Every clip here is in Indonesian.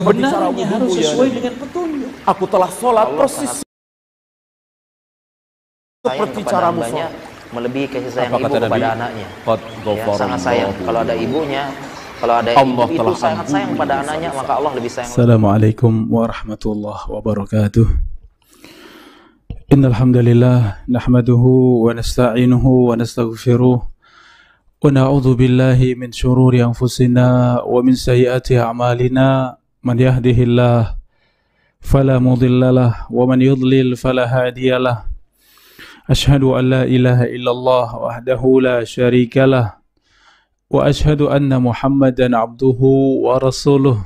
benarnya harus sesuai ya. dengan petunjuk. Aku telah sholat Allah persis seperti caramu sholat. Melebihi kasih sayang Apa ibu kepada Nabi, anaknya. Ya, sangat sayang. Kalau ada ibunya, kalau ada Allah ibu telah itu sangat sayang pada anaknya, maka Allah lebih sayang. Assalamualaikum warahmatullahi wabarakatuh. إن الحمد لله نحمده ونستعينه ونستغفره ونعوذ بالله من شرور أنفسنا ومن سيئات أعمالنا من يهده الله فلا مضل له ومن يضلل فلا هادي له أشهد أن لا إله إلا الله وحده لا شريك له وأشهد أن محمدا عبده ورسوله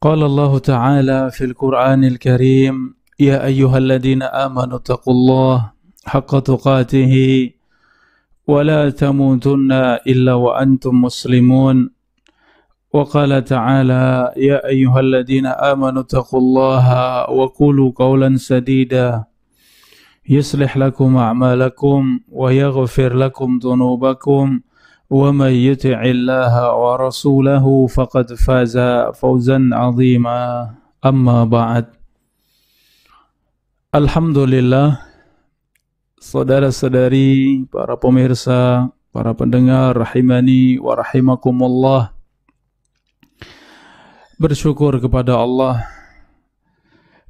قال الله تعالى في القرآن الكريم يا أيها الذين آمنوا اتقوا الله حق تقاته ولا تموتن إلا وأنتم مسلمون وقال تعالى يا أيها الذين آمنوا اتقوا الله وقولوا قولا سديدا يصلح لكم أعمالكم ويغفر لكم ذنوبكم ومن يطع الله ورسوله فقد فاز فوزا عظيما أما بعد الحمد لله صدر صدري para pemirsa, para pendengar Rahimani wa rahimakumullah bersyukur kepada Allah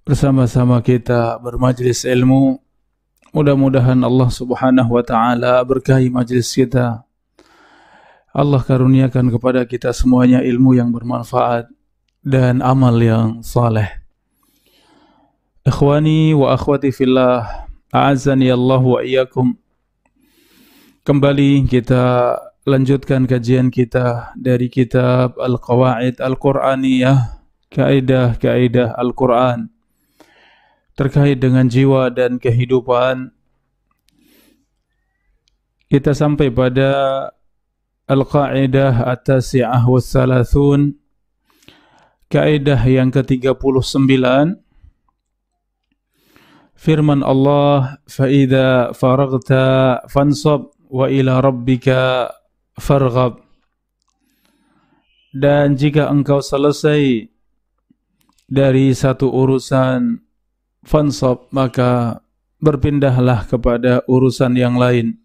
bersama-sama kita bermajlis ilmu mudah-mudahan Allah subhanahu wa ta'ala berkahi majlis kita Allah karuniakan kepada kita semuanya ilmu yang bermanfaat dan amal yang saleh. Ikhwani wa akhwati fillah, a'azzani Allah wa iyyakum. Kembali kita lanjutkan kajian kita dari kitab Al-Qawaid Al-Qur'aniyah, kaedah kaedah Al-Qur'an terkait dengan jiwa dan kehidupan. Kita sampai pada Al-Qaidah At-Tasi'ah Wassalathun kaedah yang ke-39 Firman Allah Fa'idha faragta fansab wa ila rabbika farghab dan jika engkau selesai dari satu urusan fansab maka berpindahlah kepada urusan yang lain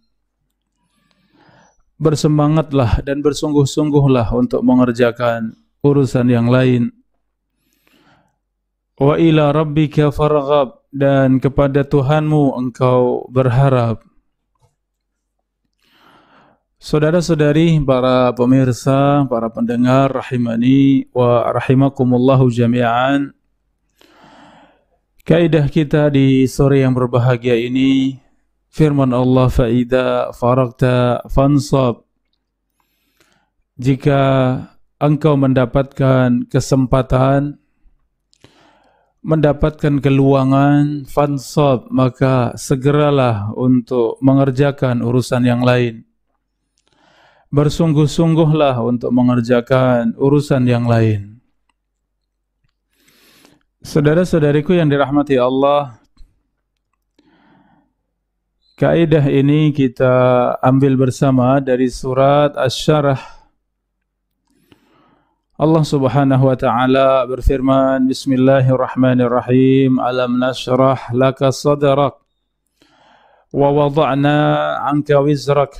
bersemangatlah dan bersungguh-sungguhlah untuk mengerjakan urusan yang lain wa ila rabbika farghab dan kepada Tuhanmu engkau berharap Saudara-saudari, para pemirsa, para pendengar rahimani wa rahimakumullah jami'an. Kaidah kita di sore yang berbahagia ini firman Allah fa'ida faragta fansab. Jika engkau mendapatkan kesempatan mendapatkan keluangan fansab maka segeralah untuk mengerjakan urusan yang lain bersungguh-sungguhlah untuk mengerjakan urusan yang lain. Saudara-saudariku yang dirahmati Allah, kaidah ini kita ambil bersama dari surat Asy-Syarah. Allah Subhanahu wa taala berfirman, Bismillahirrahmanirrahim, alam nasyrah laka sadrak wa wada'na 'anka wizrak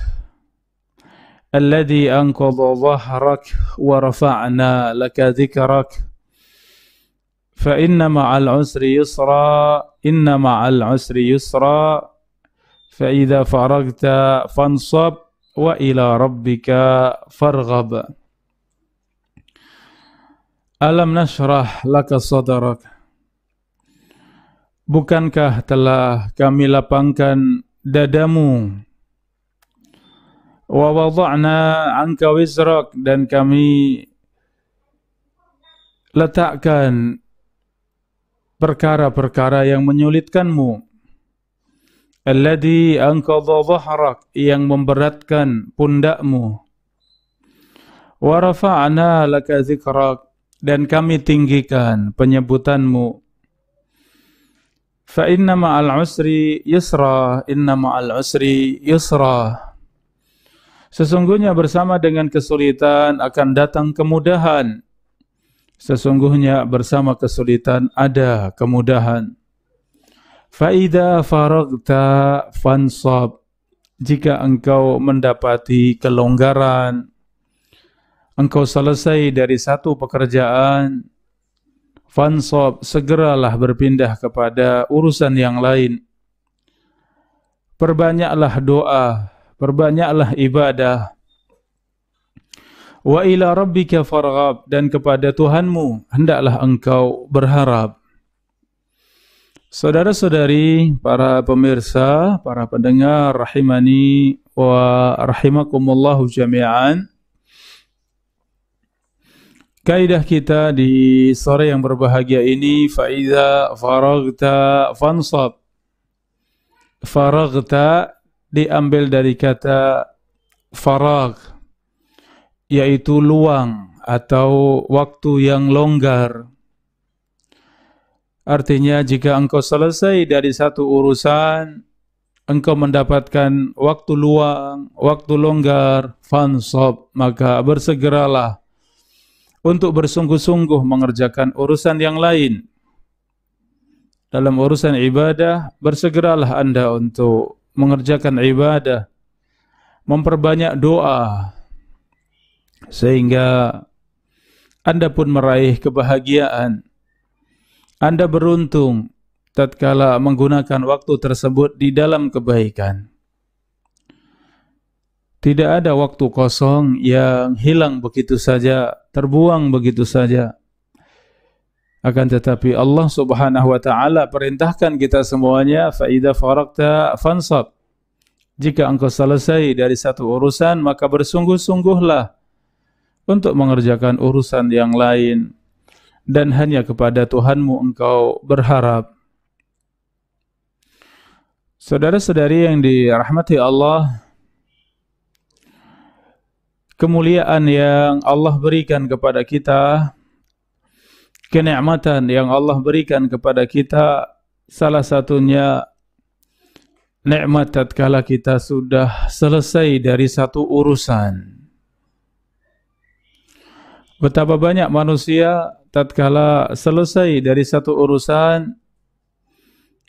الذي أنقض ظهرك ورفعنا لك ذكرك فإن مع العسر يسرا إن مع العسر يسرا فإذا فرغت فانصب وإلى ربك فارغب ألم نشرح لك صدرك Bukankah telah kami lapangkan dadamu wa wada'na anka wizrak dan kami letakkan perkara-perkara yang menyulitkanmu alladhi anqadha dhahrak yang memberatkan pundakmu wa rafa'na laka dzikrak dan kami tinggikan penyebutanmu fa inna ma'al usri yusra inna ma'al usri yusra Sesungguhnya bersama dengan kesulitan akan datang kemudahan. Sesungguhnya bersama kesulitan ada kemudahan. Faida faragta fansab. Jika engkau mendapati kelonggaran, engkau selesai dari satu pekerjaan, fansab segeralah berpindah kepada urusan yang lain. Perbanyaklah doa Perbanyaklah ibadah. Wa ila rabbika farghab dan kepada Tuhanmu hendaklah engkau berharap. Saudara-saudari, para pemirsa, para pendengar rahimani wa rahimakumullah jami'an. Kaidah kita di sore yang berbahagia ini fa idza faraghta fansab. Faraghta diambil dari kata farag yaitu luang atau waktu yang longgar. Artinya jika engkau selesai dari satu urusan, engkau mendapatkan waktu luang, waktu longgar, fansob, maka bersegeralah untuk bersungguh-sungguh mengerjakan urusan yang lain. Dalam urusan ibadah, bersegeralah Anda untuk mengerjakan ibadah, memperbanyak doa, sehingga Anda pun meraih kebahagiaan. Anda beruntung tatkala menggunakan waktu tersebut di dalam kebaikan. Tidak ada waktu kosong yang hilang begitu saja, terbuang begitu saja. Akan tetapi Allah Subhanahu wa taala perintahkan kita semuanya fa idza fansab. Jika engkau selesai dari satu urusan maka bersungguh-sungguhlah untuk mengerjakan urusan yang lain dan hanya kepada Tuhanmu engkau berharap. Saudara-saudari yang dirahmati Allah, kemuliaan yang Allah berikan kepada kita, kenikmatan yang Allah berikan kepada kita salah satunya nikmat tatkala kita sudah selesai dari satu urusan betapa banyak manusia tatkala selesai dari satu urusan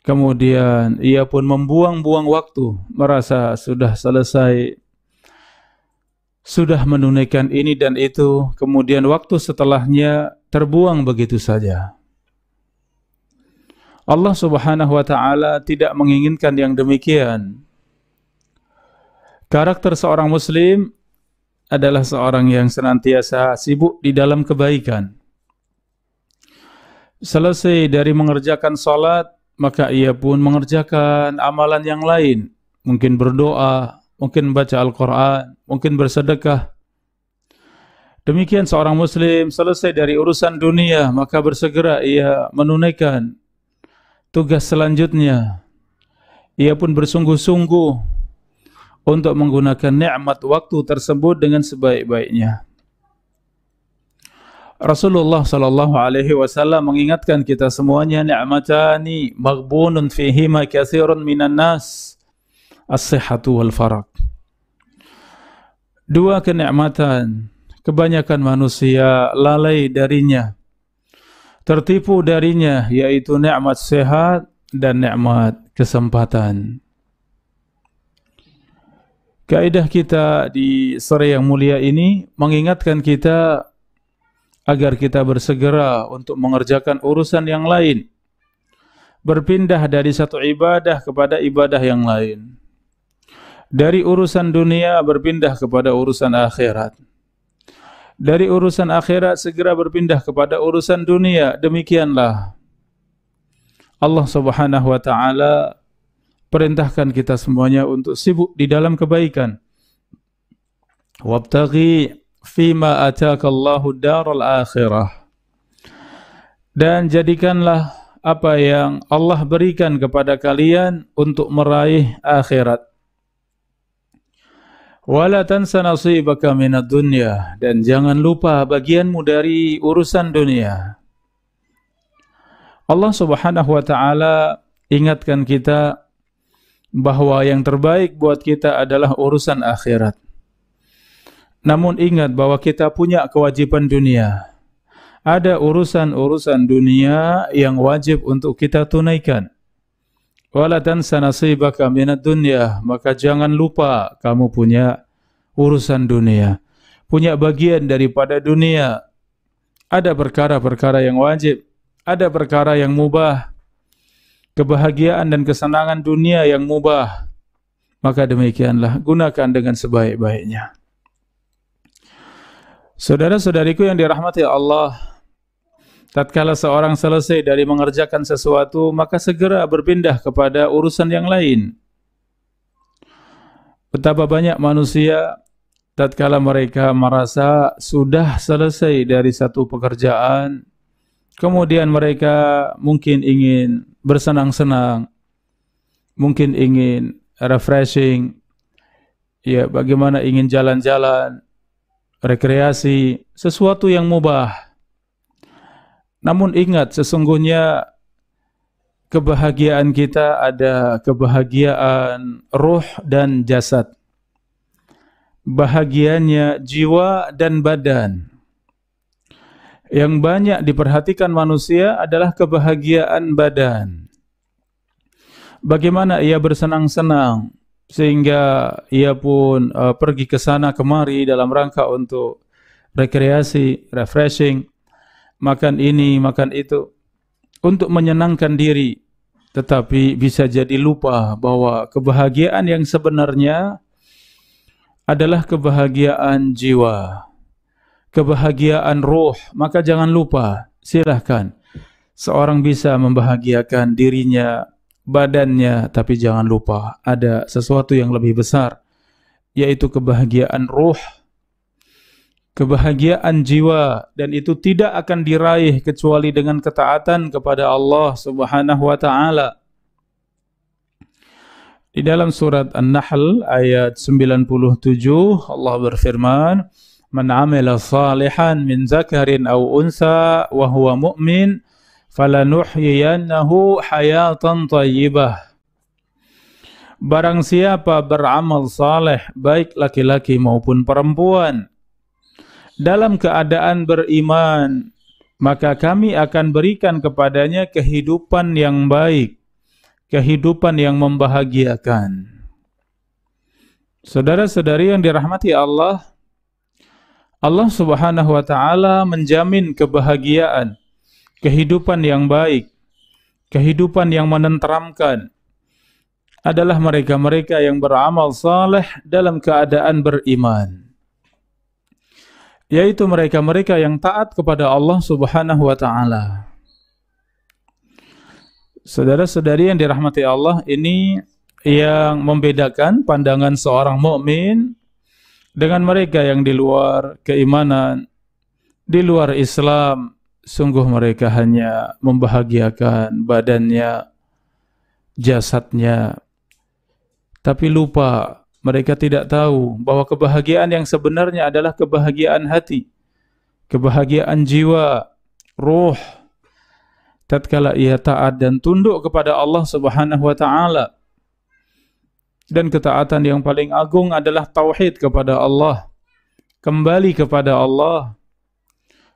kemudian ia pun membuang-buang waktu merasa sudah selesai sudah menunaikan ini dan itu, kemudian waktu setelahnya terbuang begitu saja. Allah Subhanahu wa taala tidak menginginkan yang demikian. Karakter seorang muslim adalah seorang yang senantiasa sibuk di dalam kebaikan. Selesai dari mengerjakan salat, maka ia pun mengerjakan amalan yang lain, mungkin berdoa, mungkin baca Al-Quran, mungkin bersedekah. Demikian seorang Muslim selesai dari urusan dunia, maka bersegera ia menunaikan tugas selanjutnya. Ia pun bersungguh-sungguh untuk menggunakan nikmat waktu tersebut dengan sebaik-baiknya. Rasulullah sallallahu alaihi wasallam mengingatkan kita semuanya ni'matani maghbunun fihi ma katsirun minan nas as-sihhatu wal farak. Dua kenikmatan kebanyakan manusia lalai darinya. Tertipu darinya yaitu nikmat sehat dan nikmat kesempatan. Kaidah kita di sore yang mulia ini mengingatkan kita agar kita bersegera untuk mengerjakan urusan yang lain. Berpindah dari satu ibadah kepada ibadah yang lain dari urusan dunia berpindah kepada urusan akhirat. Dari urusan akhirat segera berpindah kepada urusan dunia. Demikianlah Allah Subhanahu wa taala perintahkan kita semuanya untuk sibuk di dalam kebaikan. Wabtaghi fi ma ataka Allahu daral akhirah. Dan jadikanlah apa yang Allah berikan kepada kalian untuk meraih akhirat. Wala tansa nasibaka minad dunya dan jangan lupa bagianmu dari urusan dunia. Allah Subhanahu wa taala ingatkan kita bahawa yang terbaik buat kita adalah urusan akhirat. Namun ingat bahwa kita punya kewajiban dunia. Ada urusan-urusan dunia yang wajib untuk kita tunaikan. Wala tansa nasibaka minat dunia, maka jangan lupa kamu punya urusan dunia. Punya bagian daripada dunia. Ada perkara-perkara yang wajib. Ada perkara yang mubah. Kebahagiaan dan kesenangan dunia yang mubah. Maka demikianlah, gunakan dengan sebaik-baiknya. Saudara-saudariku yang dirahmati Allah Tatkala seorang selesai dari mengerjakan sesuatu, maka segera berpindah kepada urusan yang lain. Betapa banyak manusia tatkala mereka merasa sudah selesai dari satu pekerjaan, kemudian mereka mungkin ingin bersenang-senang, mungkin ingin refreshing, ya bagaimana ingin jalan-jalan, rekreasi, sesuatu yang mubah. Namun ingat sesungguhnya kebahagiaan kita ada kebahagiaan ruh dan jasad. Bahagianya jiwa dan badan. Yang banyak diperhatikan manusia adalah kebahagiaan badan. Bagaimana ia bersenang-senang sehingga ia pun uh, pergi ke sana kemari dalam rangka untuk rekreasi, refreshing makan ini, makan itu untuk menyenangkan diri tetapi bisa jadi lupa bahwa kebahagiaan yang sebenarnya adalah kebahagiaan jiwa, kebahagiaan ruh. Maka jangan lupa, silahkan. Seorang bisa membahagiakan dirinya, badannya, tapi jangan lupa ada sesuatu yang lebih besar, yaitu kebahagiaan ruh kebahagiaan jiwa dan itu tidak akan diraih kecuali dengan ketaatan kepada Allah Subhanahu wa taala. Di dalam surat An-Nahl ayat 97 Allah berfirman, "Man 'amila salihan min zakarin aw unsa wa huwa mu'min falanuhyiyannahu hayatan thayyibah." Barang siapa beramal saleh baik laki-laki maupun perempuan dalam keadaan beriman, maka kami akan berikan kepadanya kehidupan yang baik, kehidupan yang membahagiakan. Saudara-saudari yang dirahmati Allah, Allah Subhanahu wa taala menjamin kebahagiaan, kehidupan yang baik, kehidupan yang menenteramkan adalah mereka-mereka yang beramal saleh dalam keadaan beriman yaitu mereka-mereka yang taat kepada Allah Subhanahu wa taala. Saudara-saudari yang dirahmati Allah, ini yang membedakan pandangan seorang mukmin dengan mereka yang di luar keimanan, di luar Islam, sungguh mereka hanya membahagiakan badannya, jasadnya, tapi lupa mereka tidak tahu bahwa kebahagiaan yang sebenarnya adalah kebahagiaan hati, kebahagiaan jiwa, ruh. Tatkala ia taat dan tunduk kepada Allah Subhanahu wa taala. Dan ketaatan yang paling agung adalah tauhid kepada Allah. Kembali kepada Allah.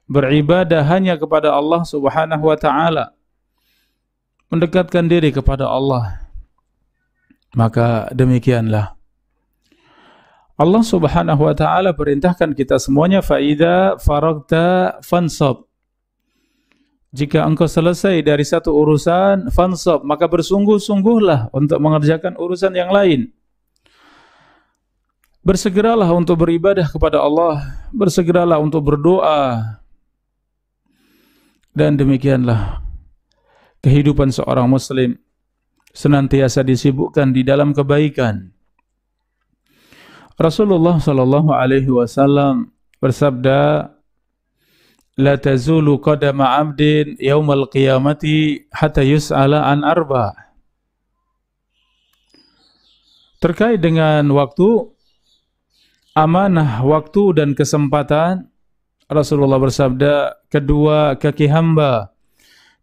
Beribadah hanya kepada Allah Subhanahu wa taala. Mendekatkan diri kepada Allah. Maka demikianlah Allah Subhanahu wa taala perintahkan kita semuanya faida faragta fansab. Jika engkau selesai dari satu urusan, fansab, maka bersungguh-sungguhlah untuk mengerjakan urusan yang lain. Bersegeralah untuk beribadah kepada Allah, bersegeralah untuk berdoa. Dan demikianlah kehidupan seorang muslim senantiasa disibukkan di dalam kebaikan. Rasulullah sallallahu alaihi wasallam bersabda la tazulu qadama 'abdin yaumal qiyamati hatta yus'ala an arba. Terkait dengan waktu amanah waktu dan kesempatan Rasulullah bersabda kedua kaki hamba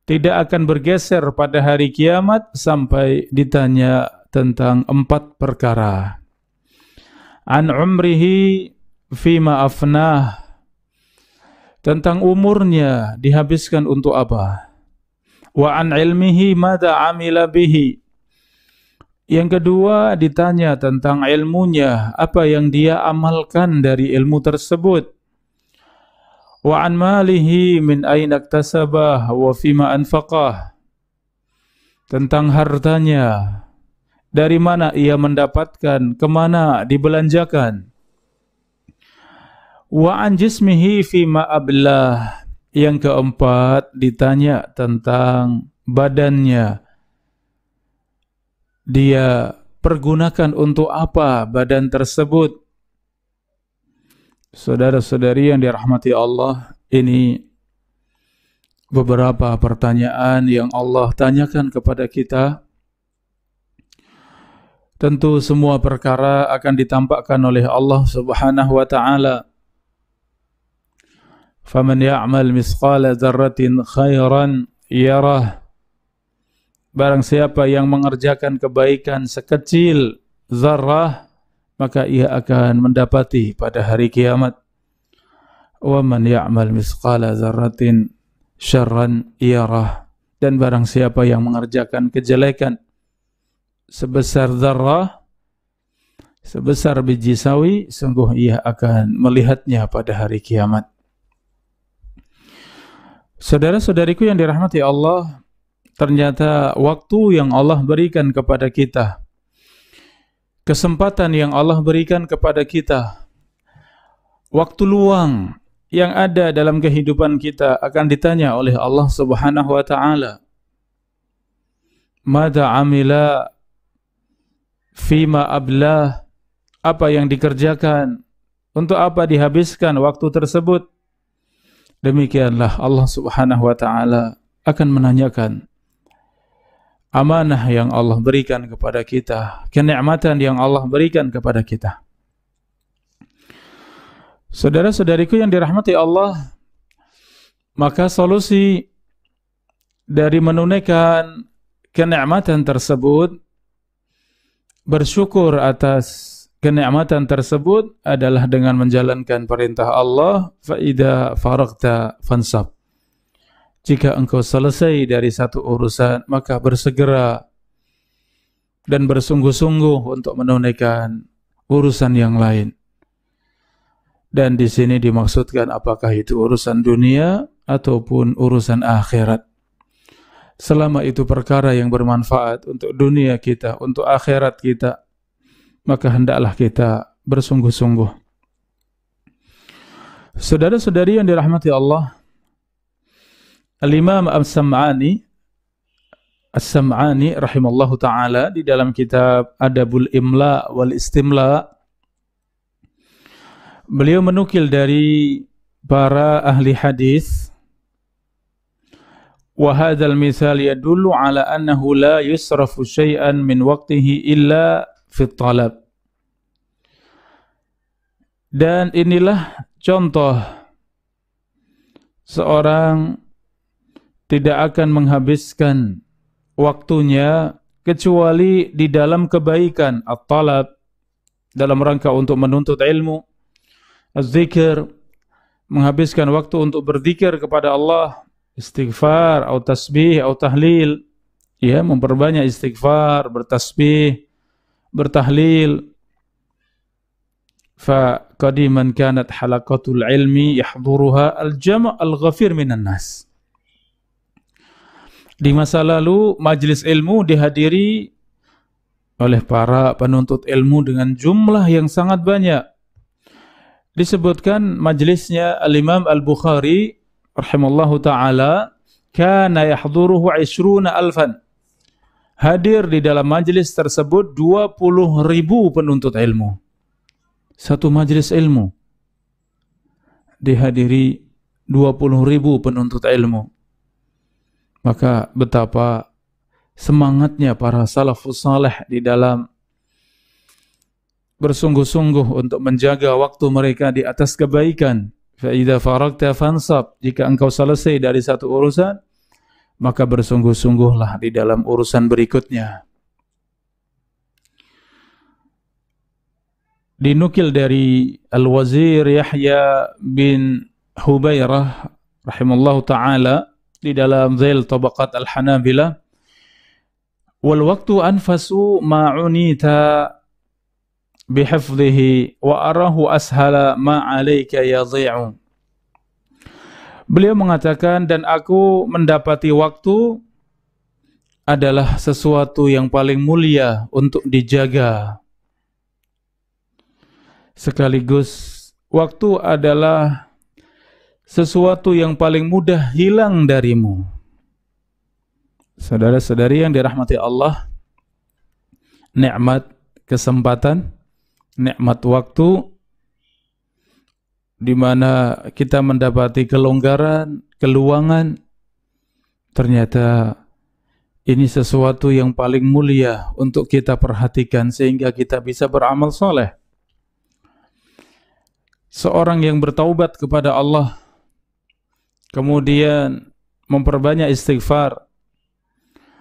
tidak akan bergeser pada hari kiamat sampai ditanya tentang empat perkara an umrihi fima afnah tentang umurnya dihabiskan untuk apa wa an ilmihi mada amila bihi yang kedua ditanya tentang ilmunya apa yang dia amalkan dari ilmu tersebut wa an malihi min aina iktasabah wa fima anfaqah tentang hartanya dari mana ia mendapatkan, kemana dibelanjakan. Wa an jismihi fi ma'abillah. Yang keempat ditanya tentang badannya. Dia pergunakan untuk apa badan tersebut? Saudara-saudari yang dirahmati Allah, ini beberapa pertanyaan yang Allah tanyakan kepada kita tentu semua perkara akan ditampakkan oleh Allah Subhanahu wa taala. Faman ya'mal misqala dzarratin khairan yarah. Barang siapa yang mengerjakan kebaikan sekecil zarah maka ia akan mendapati pada hari kiamat. Wa man ya'mal misqala dzarratin syarran yarah. Dan barang siapa yang mengerjakan kejelekan sebesar darah, sebesar biji sawi, sungguh ia akan melihatnya pada hari kiamat. Saudara-saudariku yang dirahmati Allah, ternyata waktu yang Allah berikan kepada kita, kesempatan yang Allah berikan kepada kita, waktu luang yang ada dalam kehidupan kita akan ditanya oleh Allah Subhanahu wa taala. Mada amila Fima ablah Apa yang dikerjakan Untuk apa dihabiskan waktu tersebut Demikianlah Allah subhanahu wa ta'ala Akan menanyakan Amanah yang Allah berikan kepada kita Kenikmatan yang Allah berikan kepada kita Saudara-saudariku yang dirahmati Allah Maka solusi Dari menunaikan Kenikmatan tersebut bersyukur atas kenikmatan tersebut adalah dengan menjalankan perintah Allah faida faragta fansab jika engkau selesai dari satu urusan maka bersegera dan bersungguh-sungguh untuk menunaikan urusan yang lain dan di sini dimaksudkan apakah itu urusan dunia ataupun urusan akhirat selama itu perkara yang bermanfaat untuk dunia kita, untuk akhirat kita, maka hendaklah kita bersungguh-sungguh. Saudara-saudari yang dirahmati Allah, Al-Imam samani al samani rahimallahu taala di dalam kitab Adabul Imla wal Istimla beliau menukil dari para ahli hadis وهذا المثال يدل على أنه لا يصرف شيئا من وقته إلا في الطلب dan inilah contoh seorang tidak akan menghabiskan waktunya kecuali di dalam kebaikan at-talab dalam rangka untuk menuntut ilmu az-zikir menghabiskan waktu untuk berzikir kepada Allah istighfar atau tasbih atau tahlil ya memperbanyak istighfar bertasbih bertahlil fa qadiman kanat halaqatul ilmi yahduruha al jama' al ghafir minan nas di masa lalu majelis ilmu dihadiri oleh para penuntut ilmu dengan jumlah yang sangat banyak disebutkan majelisnya al-Imam Al-Bukhari rahimallahu taala kana yahduruhu 20 alfan hadir di dalam majelis tersebut 20 ribu penuntut ilmu satu majelis ilmu dihadiri 20 ribu penuntut ilmu maka betapa semangatnya para salafus saleh di dalam bersungguh-sungguh untuk menjaga waktu mereka di atas kebaikan Fa'idha faragta fansab. Jika engkau selesai dari satu urusan, maka bersungguh-sungguhlah di dalam urusan berikutnya. Dinukil dari Al-Wazir Yahya bin Hubairah rahimallahu taala di dalam Zail Tabaqat Al-Hanabilah wal waktu anfasu ma'unita بحفظه wa أسهل ما ma alayka Beliau mengatakan dan aku mendapati waktu adalah sesuatu yang paling mulia untuk dijaga. Sekaligus waktu adalah sesuatu yang paling mudah hilang darimu. Saudara-saudari yang dirahmati Allah, nikmat kesempatan nikmat waktu di mana kita mendapati kelonggaran, keluangan. Ternyata ini sesuatu yang paling mulia untuk kita perhatikan sehingga kita bisa beramal soleh. Seorang yang bertaubat kepada Allah, kemudian memperbanyak istighfar,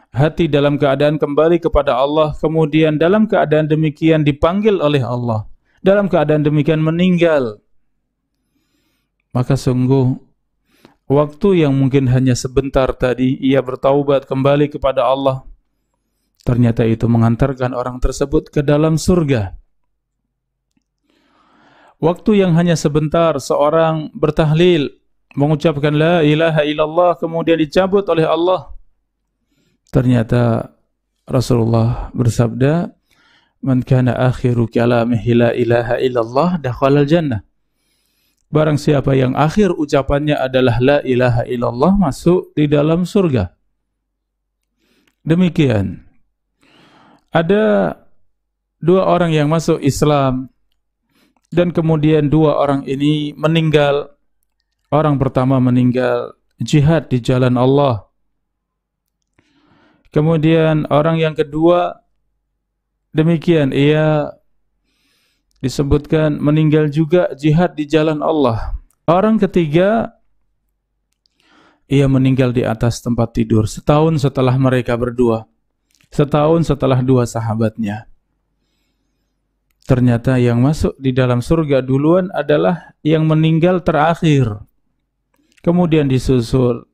hati dalam keadaan kembali kepada Allah, kemudian dalam keadaan demikian dipanggil oleh Allah, dalam keadaan demikian meninggal. Maka sungguh waktu yang mungkin hanya sebentar tadi ia bertaubat kembali kepada Allah, ternyata itu mengantarkan orang tersebut ke dalam surga. Waktu yang hanya sebentar seorang bertahlil, mengucapkan la ilaha illallah kemudian dicabut oleh Allah Ternyata Rasulullah bersabda, "Man kana akhiru kalamihi la ilaha illallah dakhala jannah." Barang siapa yang akhir ucapannya adalah la ilaha illallah masuk di dalam surga. Demikian. Ada dua orang yang masuk Islam dan kemudian dua orang ini meninggal. Orang pertama meninggal jihad di jalan Allah Kemudian orang yang kedua demikian ia disebutkan meninggal juga jihad di jalan Allah. Orang ketiga ia meninggal di atas tempat tidur setahun setelah mereka berdua. Setahun setelah dua sahabatnya. Ternyata yang masuk di dalam surga duluan adalah yang meninggal terakhir. Kemudian disusul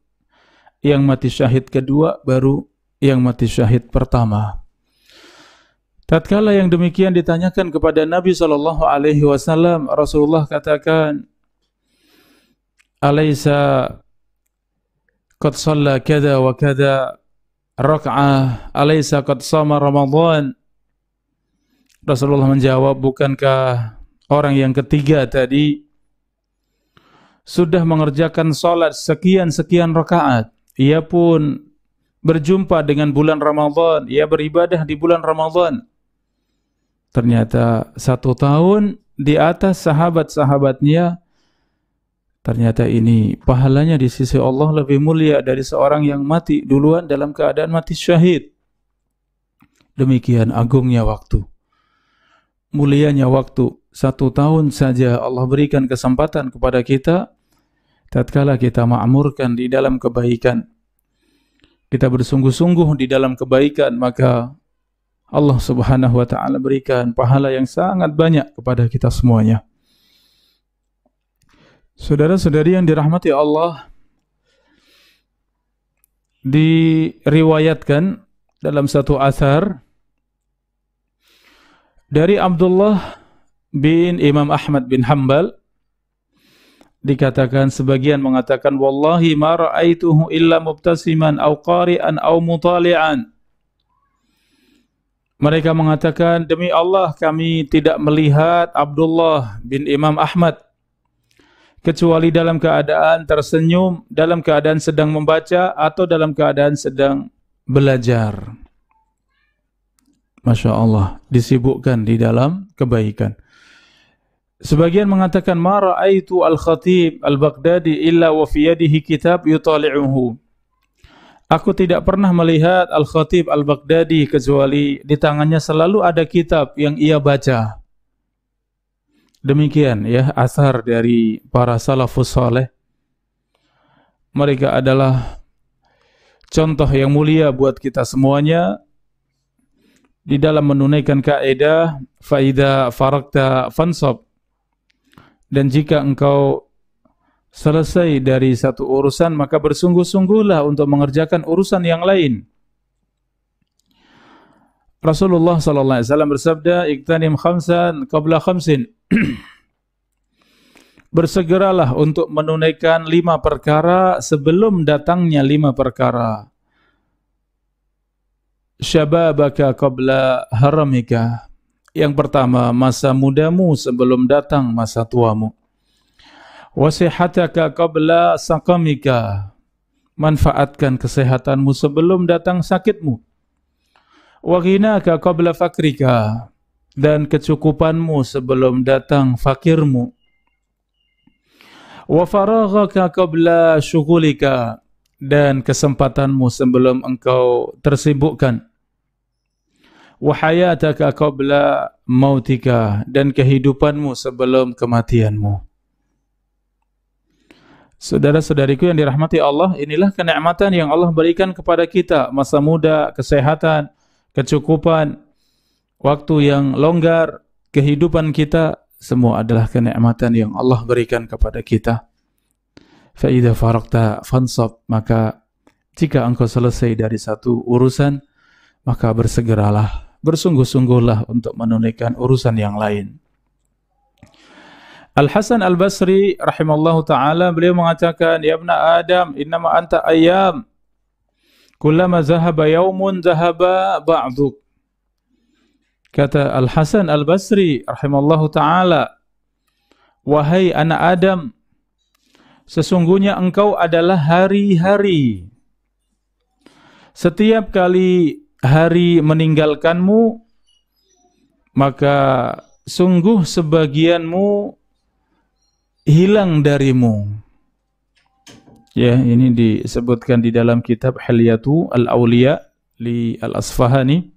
yang mati syahid kedua baru yang mati syahid pertama. Tatkala yang demikian ditanyakan kepada Nabi Shallallahu alaihi wasallam, Rasulullah katakan, "Alaisa qad shalla kada wa kada rak'ah, alaisa qad sama Ramadhan. Rasulullah menjawab, "Bukankah orang yang ketiga tadi sudah mengerjakan salat sekian-sekian rakaat? Ia pun berjumpa dengan bulan Ramadhan, ia beribadah di bulan Ramadhan. Ternyata satu tahun di atas sahabat-sahabatnya, ternyata ini pahalanya di sisi Allah lebih mulia dari seorang yang mati duluan dalam keadaan mati syahid. Demikian agungnya waktu. Mulianya waktu, satu tahun saja Allah berikan kesempatan kepada kita, tatkala kita ma'amurkan di dalam kebaikan kita bersungguh-sungguh di dalam kebaikan maka Allah Subhanahu wa taala berikan pahala yang sangat banyak kepada kita semuanya. Saudara-saudari yang dirahmati Allah diriwayatkan dalam satu asar dari Abdullah bin Imam Ahmad bin Hanbal dikatakan sebagian mengatakan wallahi ma raaituhu illa mubtasiman aw qari'an aw mutali'an mereka mengatakan demi Allah kami tidak melihat Abdullah bin Imam Ahmad kecuali dalam keadaan tersenyum dalam keadaan sedang membaca atau dalam keadaan sedang belajar Masya Allah disibukkan di dalam kebaikan Sebagian mengatakan mara raaitu al-khatib al-Baghdadi illa wa fi yadihi kitab yutali'uhu. Aku tidak pernah melihat al-khatib al-Baghdadi kecuali di tangannya selalu ada kitab yang ia baca. Demikian ya asar dari para salafus saleh. Mereka adalah contoh yang mulia buat kita semuanya di dalam menunaikan kaidah faida farakta fansab dan jika engkau selesai dari satu urusan maka bersungguh-sungguhlah untuk mengerjakan urusan yang lain Rasulullah sallallahu alaihi wasallam bersabda iktanim khamsan qabla khamsin Bersegeralah untuk menunaikan lima perkara sebelum datangnya lima perkara. Syababaka qabla haramika. Yang pertama, masa mudamu sebelum datang masa tuamu. Wasihataka qabla saqamika. Manfaatkan kesehatanmu sebelum datang sakitmu. Wa ghinaka qabla fakrika. Dan kecukupanmu sebelum datang fakirmu. Wa faraghaka qabla syughulika. Dan kesempatanmu sebelum engkau tersibukkan wahayataka qabla mautika dan kehidupanmu sebelum kematianmu. Saudara-saudariku yang dirahmati Allah, inilah kenikmatan yang Allah berikan kepada kita, masa muda, kesehatan, kecukupan, waktu yang longgar, kehidupan kita semua adalah kenikmatan yang Allah berikan kepada kita. Fa idza faraqta fansab maka jika engkau selesai dari satu urusan maka bersegeralah bersungguh-sungguhlah untuk menunaikan urusan yang lain. Al Hasan Al Basri rahimallahu taala beliau mengatakan ya ibn Adam innama anta ayyam kullama zahaba yawmun zahaba ba'duk kata Al Hasan Al Basri rahimallahu taala wahai anak Adam sesungguhnya engkau adalah hari-hari setiap kali hari meninggalkanmu maka sungguh sebagianmu hilang darimu ya ini disebutkan di dalam kitab Hilyatu al-Auliya li al-Asfahani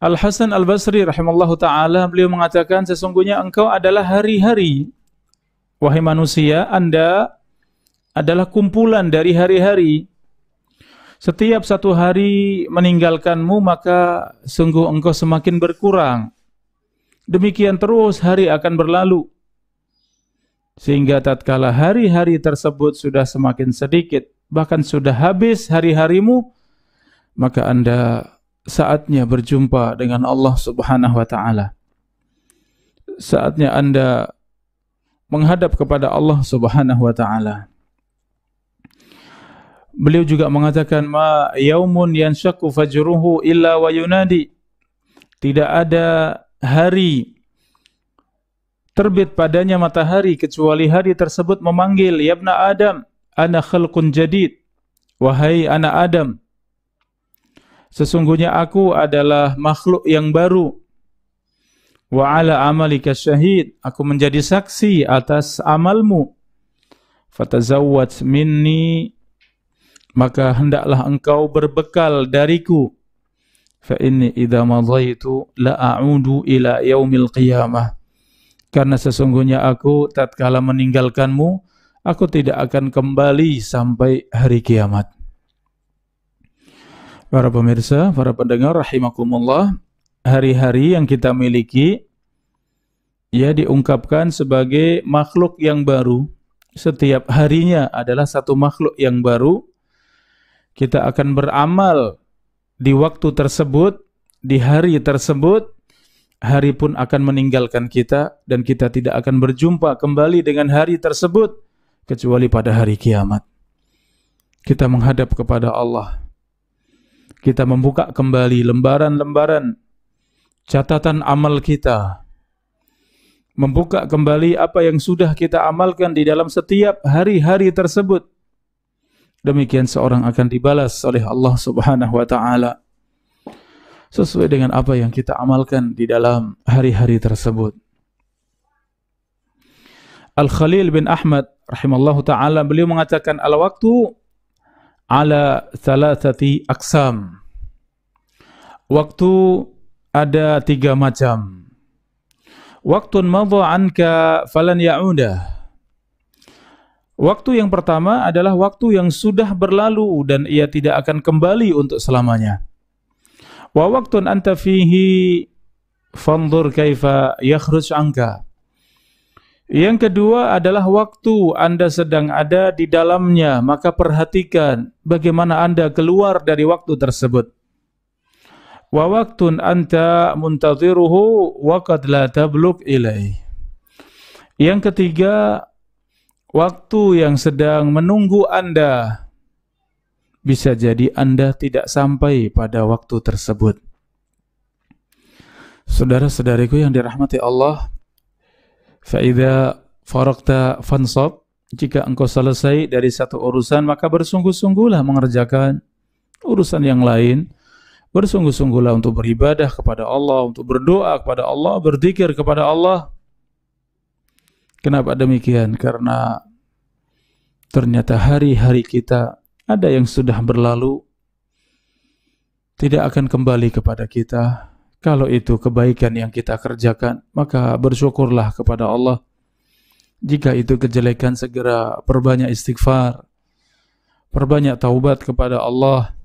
Al Hasan Al Basri rahimallahu taala beliau mengatakan sesungguhnya engkau adalah hari-hari wahai manusia Anda adalah kumpulan dari hari-hari setiap satu hari meninggalkanmu maka sungguh engkau semakin berkurang. Demikian terus hari akan berlalu. Sehingga tatkala hari-hari tersebut sudah semakin sedikit, bahkan sudah habis hari-harimu, maka Anda saatnya berjumpa dengan Allah Subhanahu wa taala. Saatnya Anda menghadap kepada Allah Subhanahu wa taala. beliau juga mengatakan ma yaumun yansaku fajruhu illa wa yunadi tidak ada hari terbit padanya matahari kecuali hari tersebut memanggil yabna adam ana khalqun jadid wahai anak adam sesungguhnya aku adalah makhluk yang baru wa ala amalika syahid aku menjadi saksi atas amalmu fatazawwat minni maka hendaklah engkau berbekal dariku fa inni idza madaitu la a'udu ila yaumil qiyamah karena sesungguhnya aku tatkala meninggalkanmu aku tidak akan kembali sampai hari kiamat Para pemirsa, para pendengar rahimakumullah, hari-hari yang kita miliki ya diungkapkan sebagai makhluk yang baru. Setiap harinya adalah satu makhluk yang baru kita akan beramal di waktu tersebut, di hari tersebut, hari pun akan meninggalkan kita dan kita tidak akan berjumpa kembali dengan hari tersebut kecuali pada hari kiamat. Kita menghadap kepada Allah. Kita membuka kembali lembaran-lembaran catatan amal kita membuka kembali apa yang sudah kita amalkan di dalam setiap hari-hari tersebut. demikian seorang akan dibalas oleh Allah Subhanahu wa taala sesuai dengan apa yang kita amalkan di dalam hari-hari tersebut. Al-Khalil bin Ahmad rahimallahu taala beliau mengatakan al-waqtu ala thalathati aqsam. Waktu ada tiga macam. Waktun madha anka falan ya'udah. Waktu yang pertama adalah waktu yang sudah berlalu dan ia tidak akan kembali untuk selamanya. Wa anta fihi fanzur kaifa yakhruj anka. Yang kedua adalah waktu Anda sedang ada di dalamnya, maka perhatikan bagaimana Anda keluar dari waktu tersebut. Wa anta muntaziruhu wa qad la tabluk ilaih. Yang ketiga waktu yang sedang menunggu Anda, bisa jadi Anda tidak sampai pada waktu tersebut. Saudara-saudariku yang dirahmati Allah, faida farokta fansob, jika engkau selesai dari satu urusan, maka bersungguh-sungguhlah mengerjakan urusan yang lain, bersungguh-sungguhlah untuk beribadah kepada Allah, untuk berdoa kepada Allah, berzikir kepada Allah, Kenapa demikian? Karena ternyata hari-hari kita ada yang sudah berlalu tidak akan kembali kepada kita. Kalau itu kebaikan yang kita kerjakan, maka bersyukurlah kepada Allah. Jika itu kejelekan, segera perbanyak istighfar, perbanyak taubat kepada Allah.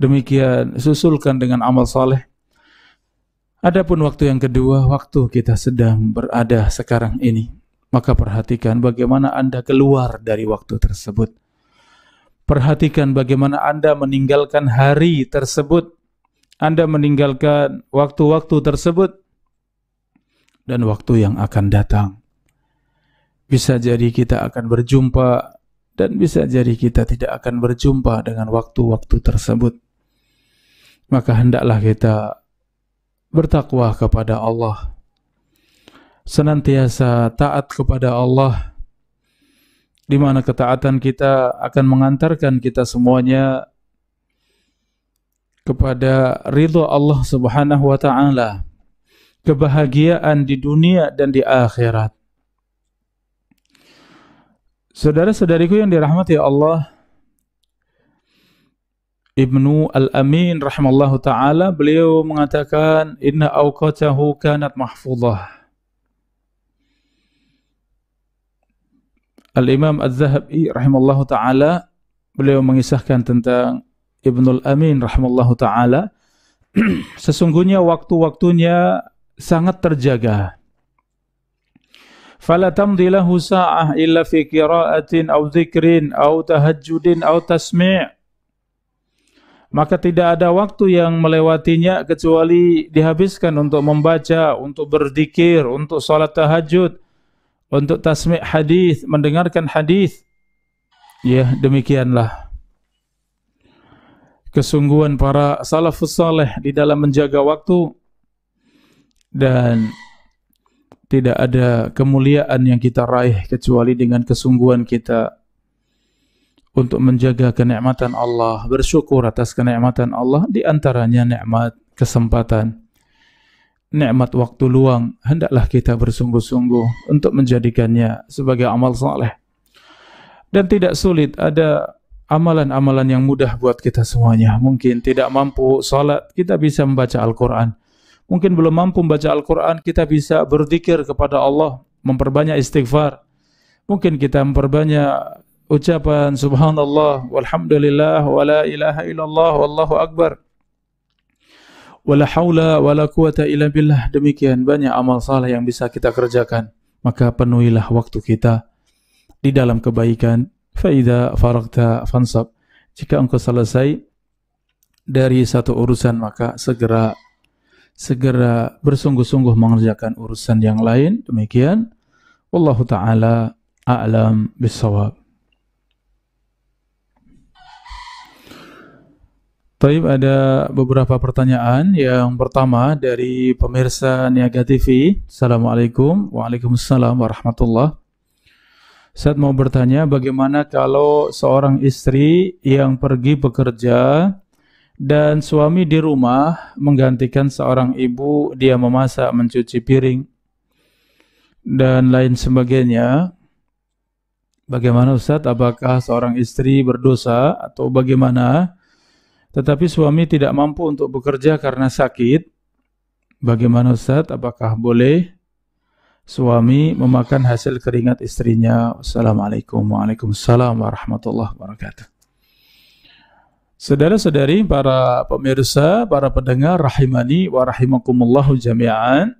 Demikian susulkan dengan amal saleh Adapun waktu yang kedua, waktu kita sedang berada sekarang ini, maka perhatikan bagaimana Anda keluar dari waktu tersebut. Perhatikan bagaimana Anda meninggalkan hari tersebut, Anda meninggalkan waktu-waktu tersebut, dan waktu yang akan datang. Bisa jadi kita akan berjumpa, dan bisa jadi kita tidak akan berjumpa dengan waktu-waktu tersebut. Maka hendaklah kita bertakwa kepada Allah, senantiasa taat kepada Allah, di mana ketaatan kita akan mengantarkan kita semuanya kepada ridho Allah Subhanahu wa taala, kebahagiaan di dunia dan di akhirat. Saudara-saudariku yang dirahmati Allah, Ibnu Al-Amin rahimallahu taala beliau mengatakan inna awqatahu kanat mahfudhah. Al-Imam Az-Zahabi rahimallahu taala beliau mengisahkan tentang Ibnu Al-Amin rahimallahu taala sesungguhnya waktu-waktunya sangat terjaga. Fala tamdilahu sa'ah illa fi qira'atin aw dzikrin aw tahajjudin aw tasmi' maka tidak ada waktu yang melewatinya kecuali dihabiskan untuk membaca, untuk berzikir, untuk salat tahajud, untuk tasmi' hadis, mendengarkan hadis. Ya, demikianlah kesungguhan para salafus saleh di dalam menjaga waktu dan tidak ada kemuliaan yang kita raih kecuali dengan kesungguhan kita untuk menjaga kenikmatan Allah, bersyukur atas kenikmatan Allah di antaranya nikmat kesempatan. Nikmat waktu luang hendaklah kita bersungguh-sungguh untuk menjadikannya sebagai amal saleh. Dan tidak sulit ada amalan-amalan yang mudah buat kita semuanya. Mungkin tidak mampu salat, kita bisa membaca Al-Qur'an. Mungkin belum mampu membaca Al-Qur'an, kita bisa berzikir kepada Allah, memperbanyak istighfar. Mungkin kita memperbanyak ucapan subhanallah walhamdulillah wala ilaha illallah wallahu akbar wala haula wala quwata illa billah demikian banyak amal saleh yang bisa kita kerjakan maka penuhilah waktu kita di dalam kebaikan faida faragta fansab jika engkau selesai dari satu urusan maka segera segera bersungguh-sungguh mengerjakan urusan yang lain demikian wallahu taala a'lam bisawab Taib ada beberapa pertanyaan. Yang pertama dari pemirsa Niaga TV. Assalamualaikum. Waalaikumsalam warahmatullah. Saat mau bertanya bagaimana kalau seorang istri yang pergi bekerja dan suami di rumah menggantikan seorang ibu dia memasak, mencuci piring dan lain sebagainya. Bagaimana Ustaz? Apakah seorang istri berdosa atau bagaimana? tetapi suami tidak mampu untuk bekerja karena sakit, bagaimana Ustaz? Apakah boleh suami memakan hasil keringat istrinya? Assalamualaikum Waalaikumsalam warahmatullahi wabarakatuh. Saudara-saudari, para pemirsa, para pendengar rahimani wa rahimakumullahu jami'an.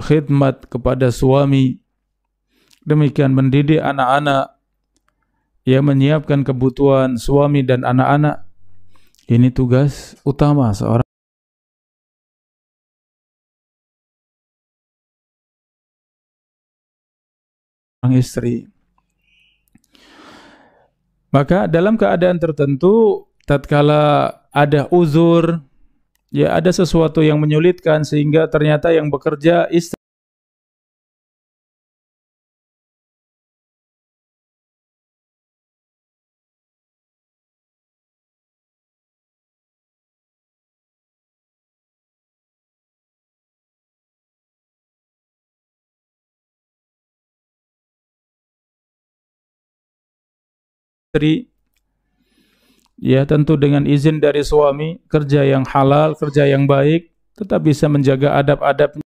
khidmat kepada suami, demikian mendidik anak-anak, ia menyiapkan kebutuhan suami dan anak-anak. Ini tugas utama seorang istri. Maka dalam keadaan tertentu tatkala ada uzur ya ada sesuatu yang menyulitkan sehingga ternyata yang bekerja istri istri ya tentu dengan izin dari suami kerja yang halal kerja yang baik tetap bisa menjaga adab-adabnya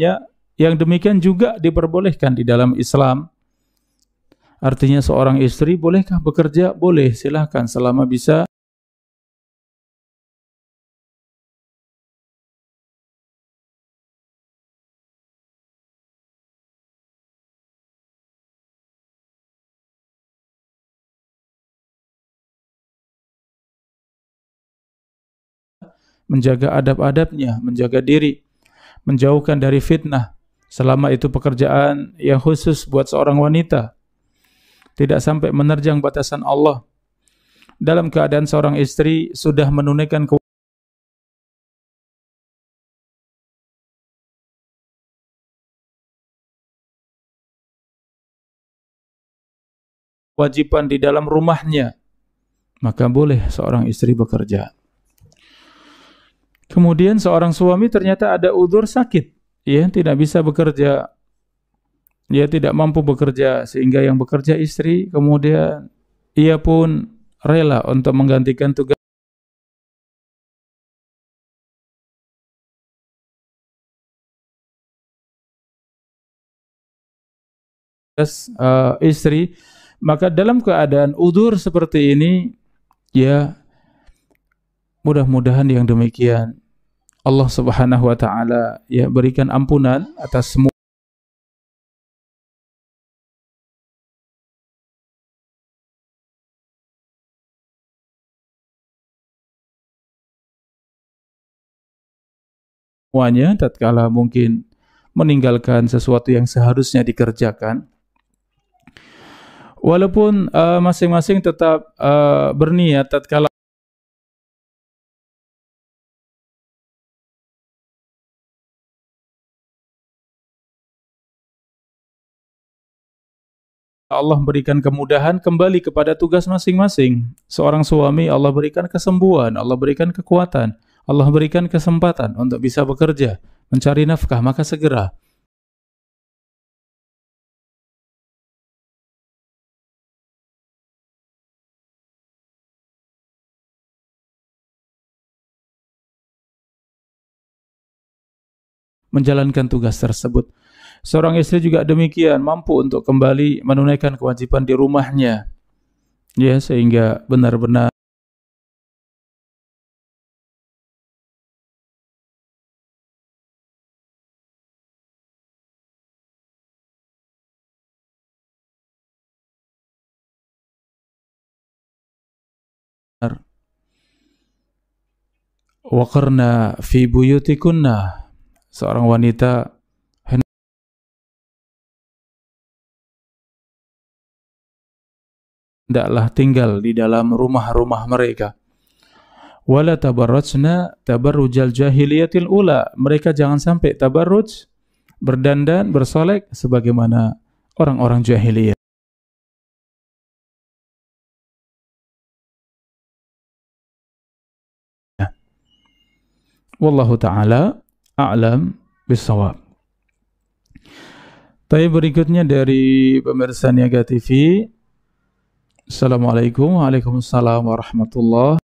ya yang demikian juga diperbolehkan di dalam Islam artinya seorang istri bolehkah bekerja boleh silahkan selama bisa menjaga adab-adabnya, menjaga diri, menjauhkan dari fitnah. Selama itu pekerjaan yang khusus buat seorang wanita. Tidak sampai menerjang batasan Allah. Dalam keadaan seorang istri sudah menunaikan kewajiban di dalam rumahnya, maka boleh seorang istri bekerja. Kemudian seorang suami ternyata ada udur sakit, ya tidak bisa bekerja, ia tidak mampu bekerja sehingga yang bekerja istri, kemudian ia pun rela untuk menggantikan tugas. Uh, istri maka dalam keadaan udur seperti ini ya Mudah-mudahan yang demikian Allah Subhanahu wa taala ya berikan ampunan atas semua semuanya tatkala mungkin meninggalkan sesuatu yang seharusnya dikerjakan walaupun eh, masing-masing uh, tetap uh, berniat tatkala Allah berikan kemudahan kembali kepada tugas masing-masing. Seorang suami Allah berikan kesembuhan, Allah berikan kekuatan, Allah berikan kesempatan untuk bisa bekerja, mencari nafkah, maka segera. menjalankan tugas tersebut. Seorang istri juga demikian mampu untuk kembali menunaikan kewajiban di rumahnya. Ya, sehingga benar-benar Wakarna fi buyutikunna seorang wanita Tidaklah tinggal di dalam rumah-rumah mereka. Wala tabarrujna tabarrujal jahiliyatil ula. Mereka jangan sampai tabarruj berdandan, bersolek sebagaimana orang-orang jahiliyah. Wallahu ta'ala a'lam bisawab. Tapi berikutnya dari pemirsa Niaga TV, Assalamualaikum Waalaikumsalam warahmatullahi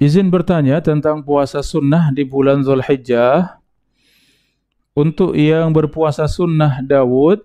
Izin bertanya tentang puasa sunnah di bulan Zulhijjah. Untuk yang berpuasa sunnah Dawud,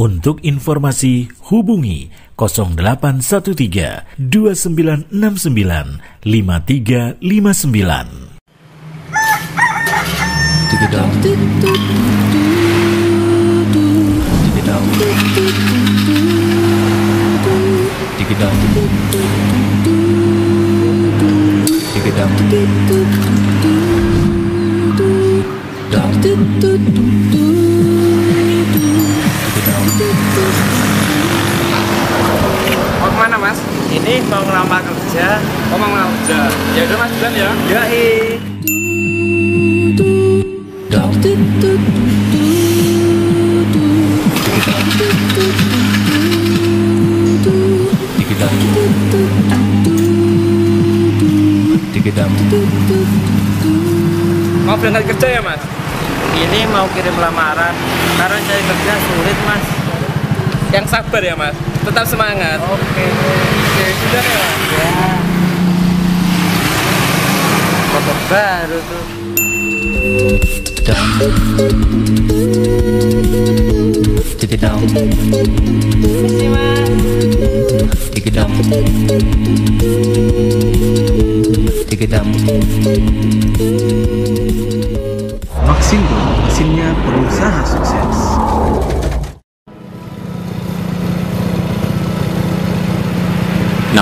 untuk informasi hubungi 0813 2969 5359. ini mau ngelamar kerja oh mau ngelamar kerja ya udah mas jalan ya ya Mau berangkat kerja ya mas? Ini mau kirim lamaran Karena cari kerja sulit mas Yang sabar ya mas Tetap semangat Oke okay sudah ya? Ya. Motor baru tuh. Tididam. Tididam. Tididam. sukses.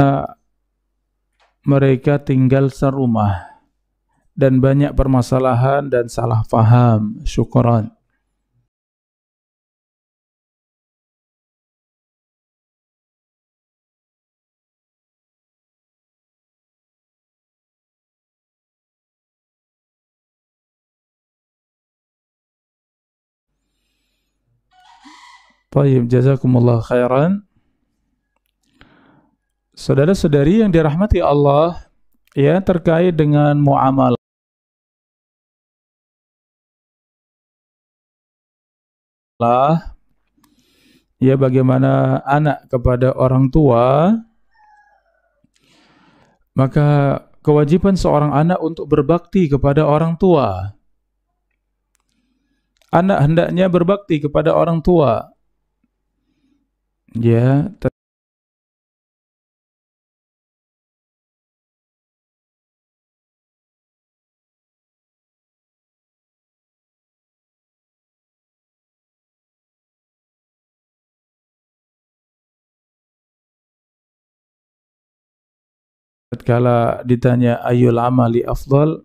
karena mereka tinggal serumah dan banyak permasalahan dan salah faham. Syukuran. Baik, jazakumullah khairan. Saudara-saudari yang dirahmati Allah, ya terkait dengan muamalah ya bagaimana anak kepada orang tua maka kewajiban seorang anak untuk berbakti kepada orang tua anak hendaknya berbakti kepada orang tua ya Kala ditanya ayul amali afdal,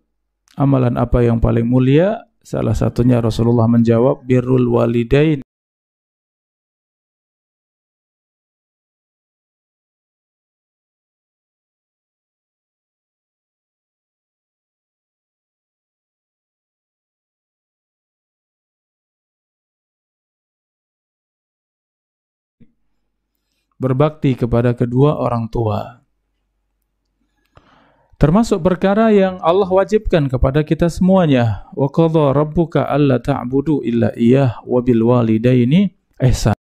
amalan apa yang paling mulia? Salah satunya Rasulullah menjawab birrul walidain. Berbakti kepada kedua orang tua. Termasuk perkara yang Allah wajibkan kepada kita semuanya. Wa qadha rabbuka alla ta'budu illa iyyah wa bil walidaini ihsan.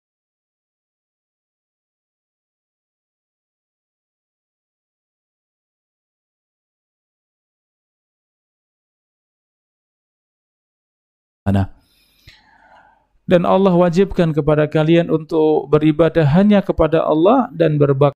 Dan Allah wajibkan kepada kalian untuk beribadah hanya kepada Allah dan berbakti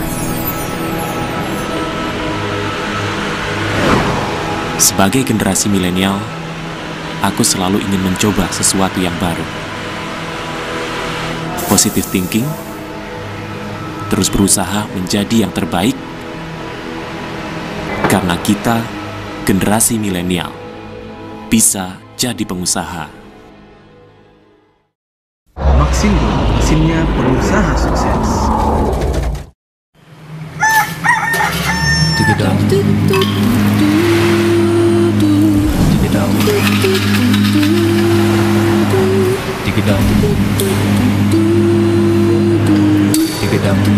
Sebagai generasi milenial, aku selalu ingin mencoba sesuatu yang baru. Positive thinking, terus berusaha menjadi yang terbaik, karena kita, generasi milenial, bisa jadi pengusaha. Maksim, maksimnya pengusaha sukses. Tidak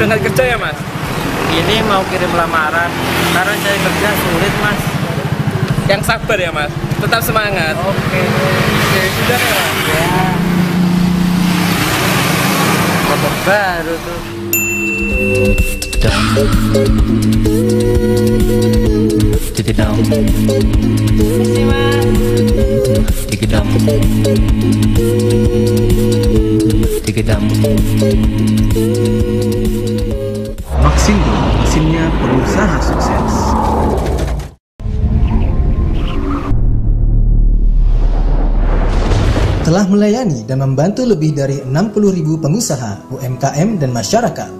berangkat kerja ya mas? Ini mau kirim lamaran, karena saya kerja sulit mas. Yang sabar ya mas, tetap semangat. Oke, sudah ya. Motor iya. baru tuh. Terima kasih kita Maksindo, mesinnya pengusaha sukses. Telah melayani dan membantu lebih dari 60.000 pengusaha, UMKM, dan masyarakat